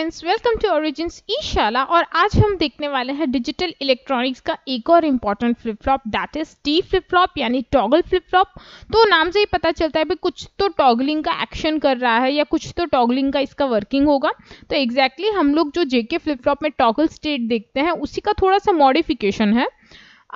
friends welcome to Origin e Shala और आज हम देखने वाले हैं डिजिटल इलेक्ट्रॉनिक्स का एक और important flip flop that is T flip flop यानी टॉगल फ्लिप फ्लॉप तो नाम से ही पता चलता है भाई कुछ तो टॉगलिंग का एक्शन कर रहा है या कुछ तो टॉगलिंग का इसका वर्किंग होगा तो एग्जैक्टली exactly हम लोग जो जेके फ्लिप फ्लॉप में टॉगल स्टेट देखते हैं उसी का थोड़ा सा मॉडिफिकेशन है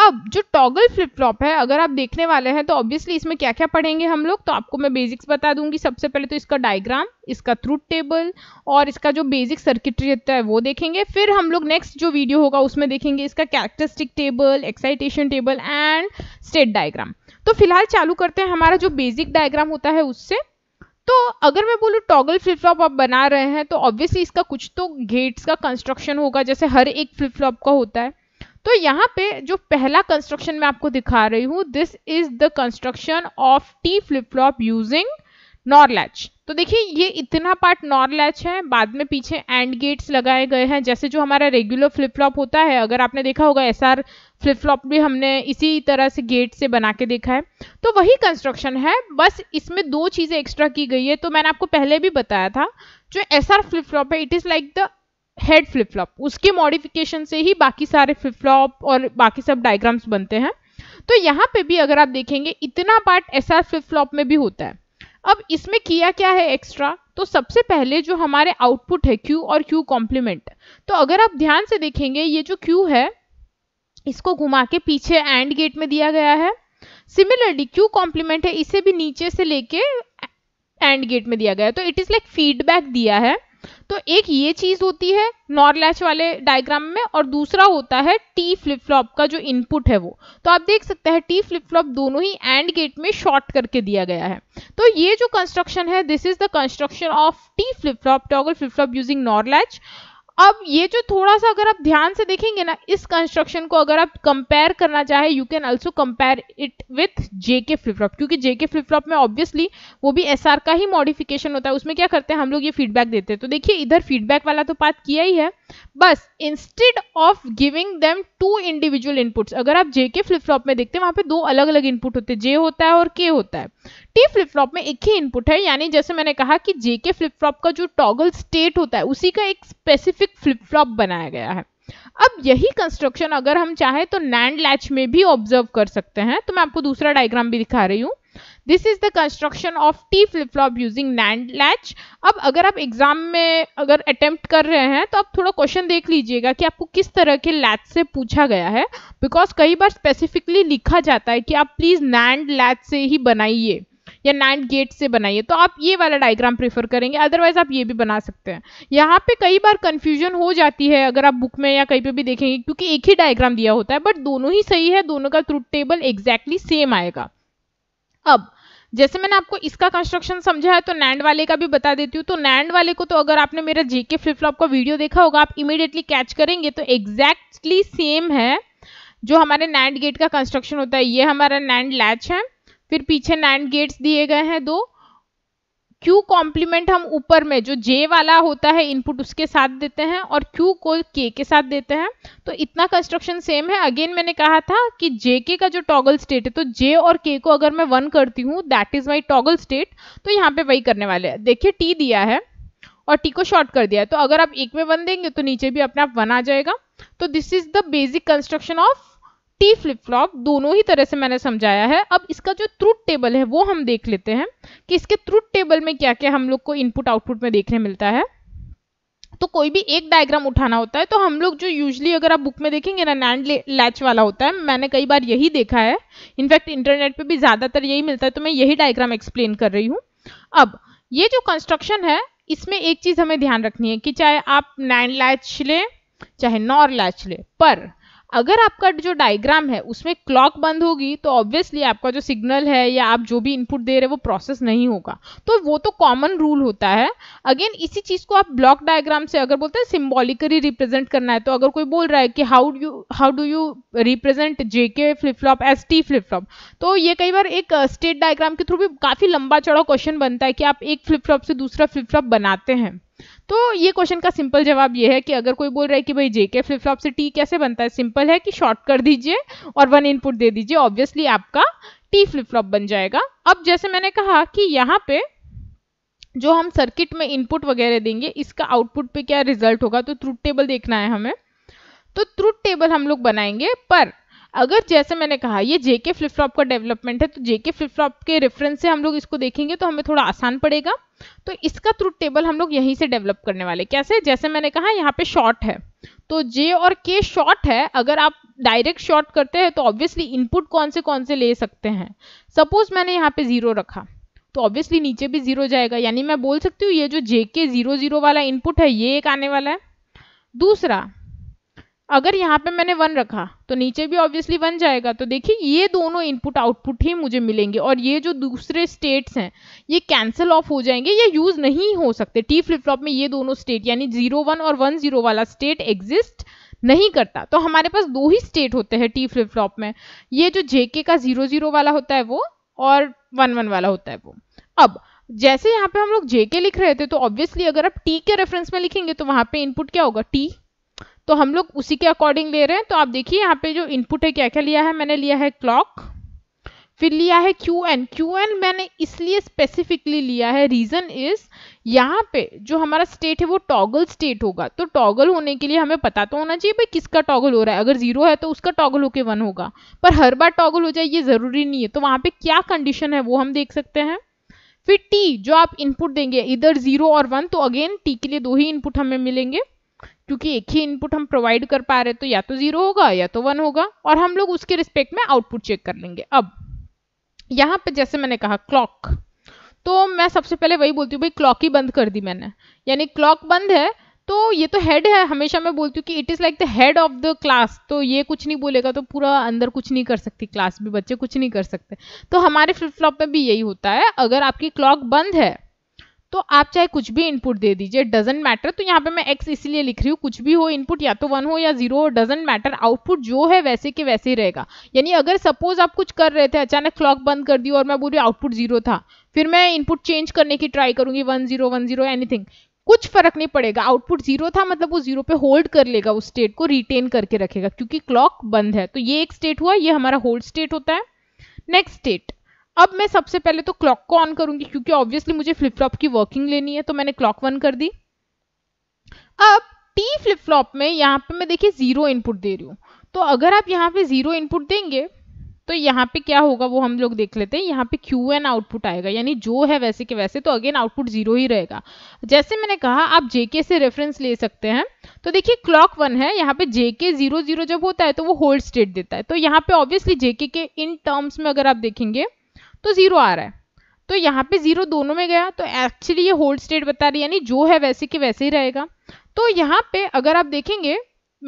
अब जो टॉगल फ्लिप फ्लॉप है अगर आप देखने वाले हैं तो ऑब्वियसली इसमें क्या क्या पढ़ेंगे हम लोग तो आपको मैं बेसिक्स बता दूंगी सबसे पहले तो इसका डायग्राम इसका थ्रूट टेबल और इसका जो बेसिक सर्किटरी रहता है वो देखेंगे फिर हम लोग नेक्स्ट जो वीडियो होगा उसमें देखेंगे इसका characteristic table excitation table and state diagram तो फिलहाल चालू करते हैं हमारा जो बेसिक डायग्राम होता है उससे तो अगर मैं बोलूँ टॉगल फ्लिप फ्लॉप आप बना रहे हैं तो ऑब्वियसली इसका कुछ तो गेट्स का कंस्ट्रक्शन होगा जैसे हर एक फ्लिप फ्लॉप का होता है तो यहाँ पे जो पहला कंस्ट्रक्शन मैं आपको दिखा रही हूँ this is the construction of T flip flop using NOR latch तो देखिए ये इतना पार्ट नॉर्लैच है बाद में पीछे एंड गेट्स लगाए गए हैं जैसे जो हमारा रेगुलर फ्लिप फ्लॉप होता है अगर आपने देखा होगा एस आर फ्लिप फ्लॉप भी हमने इसी तरह से गेट से बना के देखा है तो वही कंस्ट्रक्शन है बस इसमें दो चीज़ें एक्स्ट्रा की गई है तो मैंने आपको पहले भी बताया था जो एस आर फ्लिप फ्लॉप है it is like the head flip flop उसके मॉडिफिकेशन से ही बाकी सारे फ्लिप फ्लॉप और बाकी सब डायग्राम्स बनते हैं तो यहाँ पे भी अगर आप देखेंगे इतना part S R flip flop में भी होता है अब इसमें किया क्या है एक्स्ट्रा तो सबसे पहले जो हमारे आउटपुट है क्यू और क्यू कॉम्प्लीमेंट तो अगर आप ध्यान से देखेंगे ये जो क्यू है इसको घुमा के पीछे एंड गेट में दिया गया है सिमिलरली क्यू कॉम्प्लीमेंट है इसे भी नीचे से लेके एंड गेट में दिया गया है तो इट इज़ लाइक फीडबैक दिया है तो एक ये चीज होती है नॉरलैच वाले डायग्राम में और दूसरा होता है टी फ्लिप फ्लॉप का जो इनपुट है वो तो आप देख सकते हैं टी फ्लिप फ्लॉप दोनों ही एंड गेट में शॉर्ट करके दिया गया है तो ये जो कंस्ट्रक्शन है this is the construction of T flip flop toggle flip flop using NOR latch अब ये जो थोड़ा सा अगर आप ध्यान से देखेंगे ना इस कंस्ट्रक्शन को अगर आप कंपेयर करना चाहे you can also compare it with JK flop क्योंकि जेके फ्लॉप में ऑब्वियसली वो भी एस का ही मॉडिफिकेशन होता है उसमें क्या करते हैं हम लोग ये फीडबैक देते हैं तो देखिए इधर फीडबैक वाला तो बात किया ही है बस instead of giving them to individual inputs अगर आप जेके फ्लॉप में देखते हैं वहां पे दो अलग अलग इनपुट होते हैं जे होता है और के होता है टी फ्लिप फ्लॉप में एक ही इनपुट है यानी जैसे मैंने कहा कि जेके फ्लिप फ्लॉप का जो टॉगल स्टेट होता है उसी का एक स्पेसिफिक एक फ्लिप फ्लॉप बनाया गया है अब यही कंस्ट्रक्शन अगर हम चाहें तो नैंड लैच में भी ऑब्जर्व कर सकते हैं तो मैं आपको दूसरा डायग्राम भी दिखा रही हूँ this is the construction of T flip flop using NAND latch अब अगर आप एग्जाम में अगर अटेम्प्ट कर रहे हैं तो आप थोड़ा क्वेश्चन देख लीजिएगा कि आपको किस तरह के लैच से पूछा गया है बिकॉज कई बार स्पेसिफिकली लिखा जाता है कि आप प्लीज नैंड लैच से ही बनाइए या नाइन्थ गेट से बनाइए तो आप ये वाला डायग्राम प्रेफर करेंगे अदरवाइज आप ये भी बना सकते हैं यहाँ पे कई बार कन्फ्यूजन हो जाती है अगर आप बुक में या कहीं पे भी देखेंगे क्योंकि एक ही डायग्राम दिया होता है बट दोनों ही सही है दोनों का ट्रूथ टेबल एग्जैक्टली सेम आएगा अब जैसे मैंने आपको इसका कंस्ट्रक्शन समझा है तो नैंड वाले का भी बता देती हूँ तो नैंड वाले को तो अगर आपने मेरा जेके फ्लिप फ्लॉप का वीडियो देखा होगा आप इमीडिएटली कैच करेंगे तो एग्जैक्टली सेम है जो हमारे नैंड गेट का कंस्ट्रक्शन होता है ये हमारा नैंड लैच है फिर पीछे नैंड गेट्स दिए गए हैं दो क्यू कॉम्प्लीमेंट हम ऊपर में जो जे वाला होता है इनपुट उसके साथ देते हैं और क्यू को के के साथ देते हैं तो इतना कंस्ट्रक्शन सेम है अगेन मैंने कहा था कि जे के का जो टॉगल स्टेट है तो जे और के को अगर मैं वन करती हूँ that is my toggle state तो यहाँ पे वही करने वाले हैं देखिए टी दिया है और टी को शॉर्ट कर दिया है तो अगर आप एक में वन देंगे तो नीचे भी अपने आप वन आ जाएगा तो this is the basic construction of T flip flop दोनों ही तरह से मैंने समझाया है अब इसका जो ट्रूथ टेबल है वो हम देख लेते हैं कि इसके ट्रूथ टेबल में क्या क्या हम लोग को इनपुट आउटपुट में देखने मिलता है तो कोई भी एक डायग्राम उठाना होता है तो हम लोग जो यूजली अगर आप बुक में देखेंगे ना नैंड लैच वाला होता है मैंने कई बार यही देखा है इनफैक्ट इंटरनेट पे भी ज़्यादातर यही मिलता है तो मैं यही डायग्राम एक्सप्लेन कर रही हूँ अब ये जो कंस्ट्रक्शन है इसमें एक चीज़ हमें ध्यान रखनी है कि चाहे आप नैंड लैच लें चाहे नॉर लैच लें पर अगर आपका जो डायग्राम है उसमें क्लॉक बंद होगी तो ऑब्वियसली आपका जो सिग्नल है या आप जो भी इनपुट दे रहे हैं वो प्रोसेस नहीं होगा तो वो तो कॉमन रूल होता है अगेन इसी चीज़ को आप ब्लॉक डायग्राम से अगर बोलते हैं सिम्बॉलिकली रिप्रेजेंट करना है तो अगर कोई बोल रहा है कि how you how do you represent J K flip flop as T flip flop तो ये कई बार एक स्टेट uh, डायग्राम के थ्रू भी काफ़ी लंबा चौड़ा क्वेश्चन बनता है कि आप एक फ्लिप फ्लॉप से दूसरा फ्लिप फ्लॉप बनाते हैं तो ये क्वेश्चन का सिंपल जवाब ये है कि अगर कोई बोल रहा है कि भाई जेके फ्लिप फ्लॉप से टी कैसे बनता है सिंपल है कि शॉर्ट कर दीजिए और वन इनपुट दे दीजिए ऑब्वियसली आपका टी फ्लिप फ्लॉप बन जाएगा अब जैसे मैंने कहा कि यहाँ पे जो हम सर्किट में इनपुट वगैरह देंगे इसका आउटपुट पे क्या रिजल्ट होगा तो ट्रूथ टेबल देखना है हमें तो ट्रूथ टेबल हम लोग बनाएंगे पर अगर जैसे मैंने कहा ये जेके फ्लिपफ्लॉप का डेवलपमेंट है तो जेके फ्लिप फ्लॉप के रेफरेंस से हम लोग इसको देखेंगे तो हमें थोड़ा आसान पड़ेगा तो इसका ट्रूथ टेबल हम लोग यहीं से डेवलप करने वाले कैसे जैसे मैंने कहा यहाँ पे शॉर्ट है तो जे और के शॉर्ट है अगर आप डायरेक्ट शॉर्ट करते हैं तो ऑब्वियसली इनपुट कौन से कौन से ले सकते हैं सपोज मैंने यहाँ पे जीरो रखा तो ऑब्वियसली नीचे भी जीरो जाएगा यानी मैं बोल सकती हूँ ये जो जे के जीरो जीरो वाला इनपुट है ये एक आने वाला है दूसरा अगर यहाँ पे मैंने वन रखा तो नीचे भी ऑब्वियसली वन जाएगा तो देखिए ये दोनों इनपुट आउटपुट ही मुझे मिलेंगे और ये जो दूसरे स्टेट्स हैं ये कैंसिल ऑफ हो जाएंगे ये यूज़ नहीं हो सकते टी फ्लिप फ्लॉप में ये दोनों स्टेट यानी जीरो वन और वन जीरो वाला स्टेट एग्जिस्ट नहीं करता तो हमारे पास दो ही स्टेट होते हैं टी फ्लिप फ्लॉप में ये जो जेके का जीरो जीरो वाला होता है वो और वन वन वाला होता है वो अब जैसे यहाँ पे हम लोग जेके लिख रहे थे तो ऑब्वियसली अगर आप टी के रेफरेंस में लिखेंगे तो वहां पे इनपुट क्या होगा टी तो हम लोग उसी के अकॉर्डिंग ले रहे हैं तो आप देखिए यहाँ पे जो इनपुट है क्या क्या लिया है मैंने लिया है क्लॉक फिर लिया है क्यू एन क्यू एन मैंने इसलिए स्पेसिफिकली लिया है रीज़न इज़ यहाँ पे जो हमारा स्टेट है वो टॉगल स्टेट होगा तो टॉगल होने के लिए हमें पता तो होना चाहिए भाई किसका टॉगल हो रहा है अगर जीरो है तो उसका टॉगल होके वन होगा पर हर बार टॉगल हो जाए ये ज़रूरी नहीं है तो वहां पे क्या कंडीशन है वो हम देख सकते हैं फिर टी जो आप इनपुट देंगे इधर जीरो और वन तो अगेन टी के लिए दो ही इनपुट हमें मिलेंगे क्योंकि एक ही इनपुट हम प्रोवाइड कर पा रहे तो या तो जीरो होगा या तो वन होगा और हम लोग उसके रिस्पेक्ट में आउटपुट चेक कर लेंगे अब यहाँ पे जैसे मैंने कहा क्लॉक तो मैं सबसे पहले वही बोलती हूँ भाई क्लॉक ही बंद कर दी मैंने यानी क्लॉक बंद है तो ये तो हेड है हमेशा मैं बोलती हूँ कि it is like the head of the class तो ये कुछ नहीं बोलेगा तो पूरा अंदर कुछ नहीं कर सकती क्लास भी बच्चे कुछ नहीं कर सकते तो हमारे फ्लिप फ्लॉप में भी यही होता है अगर आपकी क्लॉक बंद है तो आप चाहे कुछ भी इनपुट दे दीजिए डजेंट मैटर तो यहाँ पे मैं एक्स इसलिए लिख रही हूँ कुछ भी हो इनपुट या तो वन हो या जीरो हो डजेंट मैटर आउटपुट जो है वैसे के वैसे ही रहेगा यानी अगर सपोज आप कुछ कर रहे थे अचानक क्लॉक बंद कर दी और मैं बोल रही आउटपुट जीरो था फिर मैं इनपुट चेंज करने की ट्राई करूंगी one zero one zero anything कुछ फर्क नहीं पड़ेगा आउटपुट जीरो था मतलब वो जीरो पे होल्ड कर लेगा उस स्टेट को रिटेन करके रखेगा क्योंकि क्लॉक बंद है तो ये एक स्टेट हुआ ये हमारा होल्ड स्टेट होता है नेक्स्ट स्टेट अब मैं सबसे पहले तो क्लॉक को ऑन करूंगी क्योंकि ऑब्वियसली मुझे फ्लिप फ्लॉप की वर्किंग लेनी है तो मैंने क्लॉक वन कर दी अब टी फ्लिप फ्लॉप में यहाँ पे मैं देखिए जीरो इनपुट दे रही हूँ तो अगर आप यहाँ पे जीरो इनपुट देंगे तो यहाँ पे क्या होगा वो हम लोग देख लेते हैं यहाँ पे क्यू एन आउटपुट आएगा यानी जो है वैसे के वैसे तो अगेन आउटपुट जीरो ही रहेगा जैसे मैंने कहा आप जेके से रेफरेंस ले सकते हैं तो देखिए क्लॉक वन है यहाँ पे जेके जीरो जीरो जब होता है तो वो होल्ड स्टेट देता है तो यहाँ पे ऑब्वियसली जेके के इन टर्म्स में अगर आप देखेंगे तो ज़ीरो आ रहा है तो यहाँ पे ज़ीरो दोनों में गया तो एक्चुअली ये होल्ड स्टेट बता रही है यानी जो है वैसे के वैसे ही रहेगा तो यहाँ पे अगर आप देखेंगे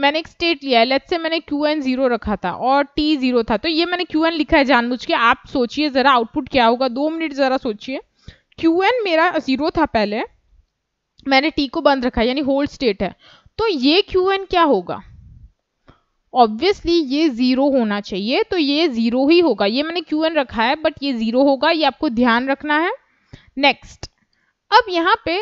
मैंने एक स्टेट लिया है लेट से मैंने क्यू एन जीरो रखा था और टी जीरो था तो ये मैंने क्यू एन लिखा है जानबूझ के आप सोचिए ज़रा आउटपुट क्या होगा दो मिनट ज़रा सोचिए क्यू एन मेरा जीरो था पहले मैंने टी को बंद रखा यानी होल्ड स्टेट है तो ये क्यू एन क्या होगा ऑब्वियसली ये ज़ीरो होना चाहिए तो ये ज़ीरो ही होगा ये मैंने क्यू एन रखा है बट ये ज़ीरो होगा ये आपको ध्यान रखना है नेक्स्ट अब यहाँ पे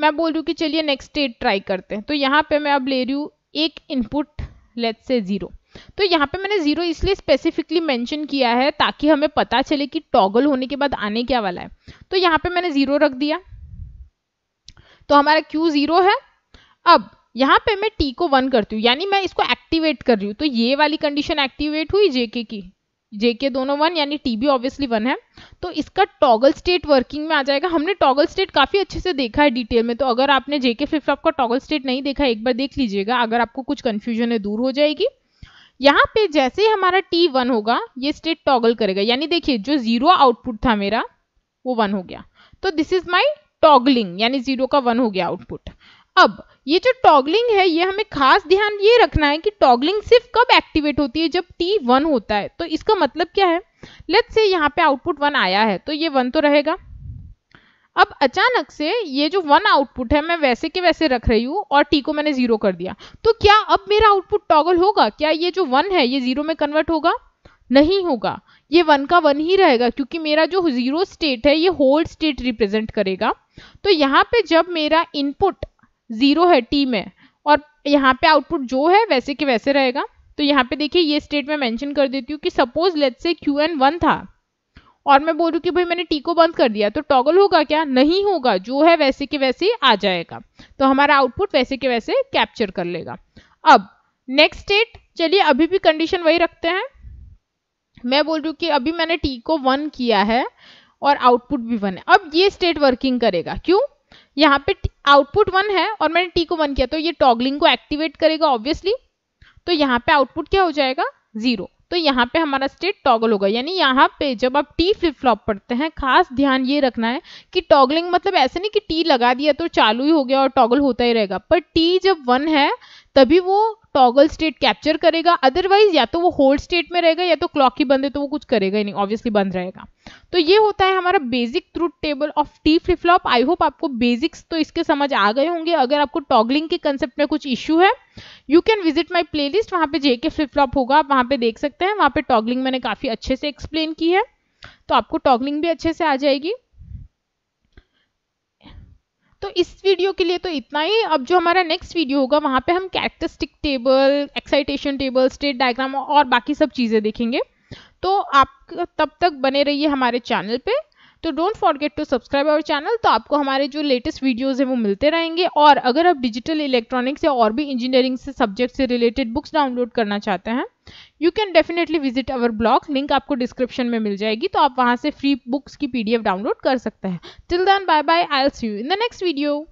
मैं बोल रही हूँ कि चलिए नेक्स्ट स्टेट ट्राई करते हैं तो यहाँ पे मैं अब ले रही हूँ एक इनपुट लेट से ज़ीरो तो यहाँ पे मैंने ज़ीरो इसलिए स्पेसिफिकली मैंशन किया है ताकि हमें पता चले कि टॉगल होने के बाद आने क्या वाला है तो यहाँ पे मैंने ज़ीरो रख दिया तो हमारा क्यू ज़ीरो है अब यहाँ पे मैं टी को वन करती हूँ यानी मैं इसको एक्टिवेट कर रही हूँ तो ये वाली कंडीशन एक्टिवेट हुई जेके की जेके दोनों वन यानी टी भी ऑब्वियसली वन है तो इसका टॉगल स्टेट वर्किंग में आ जाएगा हमने टॉगल स्टेट काफ़ी अच्छे से देखा है डिटेल में तो अगर आपने जेके फ्लिप फ्लॉप का टॉगल स्टेट नहीं देखा एक बार देख लीजिएगा अगर आपको कुछ कन्फ्यूजन है दूर हो जाएगी यहाँ पे जैसे ही हमारा टी वन होगा ये स्टेट टॉगल करेगा यानी देखिए जो जीरो आउटपुट था मेरा वो वन हो गया तो दिस इज माई टॉगलिंग यानी जीरो का वन हो गया आउटपुट अब ये जो टॉगलिंग है ये हमें खास ध्यान ये रखना है कि टॉगलिंग सिर्फ कब एक्टिवेट होती है जब टी वन होता है तो इसका मतलब क्या है लेट से यहाँ पे आउटपुट वन आया है तो ये वन तो रहेगा अब अचानक से ये जो वन आउटपुट है मैं वैसे के वैसे रख रही हूँ और टी को मैंने जीरो कर दिया तो क्या अब मेरा आउटपुट टॉगल होगा क्या ये जो वन है ये जीरो में कन्वर्ट होगा नहीं होगा ये वन का वन ही रहेगा क्योंकि मेरा जो जीरो स्टेट है ये होल्ड स्टेट रिप्रेजेंट करेगा तो यहाँ पे जब मेरा इनपुट ज़ीरो है टी में और यहाँ पे आउटपुट जो है वैसे के वैसे रहेगा तो यहाँ पे देखिए ये स्टेट में मेंशन कर देती हूँ कि suppose let say Q N one था और मैं बोलूँ कि भाई मैंने टी को बंद कर दिया तो टॉगल होगा क्या नहीं होगा जो है वैसे के वैसे आ जाएगा तो हमारा आउटपुट वैसे के वैसे कैप्चर कर लेगा अब नेक्स्ट स्टेट चलिए अभी भी कंडीशन वही रखते हैं मैं बोल रही हूँ कि अभी मैंने टी को वन किया है और आउटपुट भी वन है अब ये स्टेट वर्किंग करेगा क्यों यहाँ पे आउटपुट वन है और मैंने टी को वन किया तो ये टॉगलिंग को एक्टिवेट करेगा ऑब्वियसली तो यहाँ पे आउटपुट क्या हो जाएगा जीरो तो यहाँ पे हमारा स्टेट टॉगल होगा यानी यहाँ पे जब आप टी फ्लिप फ्लॉप पढ़ते हैं खास ध्यान ये रखना है कि टॉगलिंग मतलब ऐसे नहीं कि टी लगा दिया तो चालू ही हो गया और टॉगल होता ही रहेगा पर टी जब वन है तभी वो टॉगल स्टेट कैप्चर करेगा अदरवाइज या तो वो होल्ड स्टेट में रहेगा या तो क्लॉक ही बंद है तो वो कुछ करेगा ही नहीं ऑब्वियसली बंद रहेगा तो ये होता है हमारा basic truth table of T flip flop I hope आपको बेसिक्स तो इसके समझ आ गए होंगे अगर आपको टॉगलिंग के कंसेप्ट में कुछ इश्यू है you can visit my playlist वहाँ पे जेके फ्लिप फ्लॉप होगा आप वहाँ पे देख सकते हैं वहाँ पे टॉगलिंग मैंने काफ़ी अच्छे से एक्सप्लेन की है तो आपको टॉगलिंग भी अच्छे से आ जाएगी तो इस वीडियो के लिए तो इतना ही अब जो हमारा नेक्स्ट वीडियो होगा वहाँ पे हम characteristic table excitation table state diagram और बाकी सब चीज़ें देखेंगे तो आप तब तक बने रहिए हमारे चैनल पे तो don't forget to subscribe our channel तो आपको हमारे जो लेटेस्ट वीडियोज़ हैं वो मिलते रहेंगे और अगर आप डिजिटल इलेक्ट्रॉनिक्स या और भी इंजीनियरिंग से सब्जेक्ट से रिलेटेड बुक्स डाउनलोड करना चाहते हैं you can definitely visit our blog link आपको डिस्क्रिप्शन में मिल जाएगी तो आप वहाँ से फ्री बुक्स की पीडीएफ डाउनलोड कर सकते हैं till then bye bye I'll see you in the next video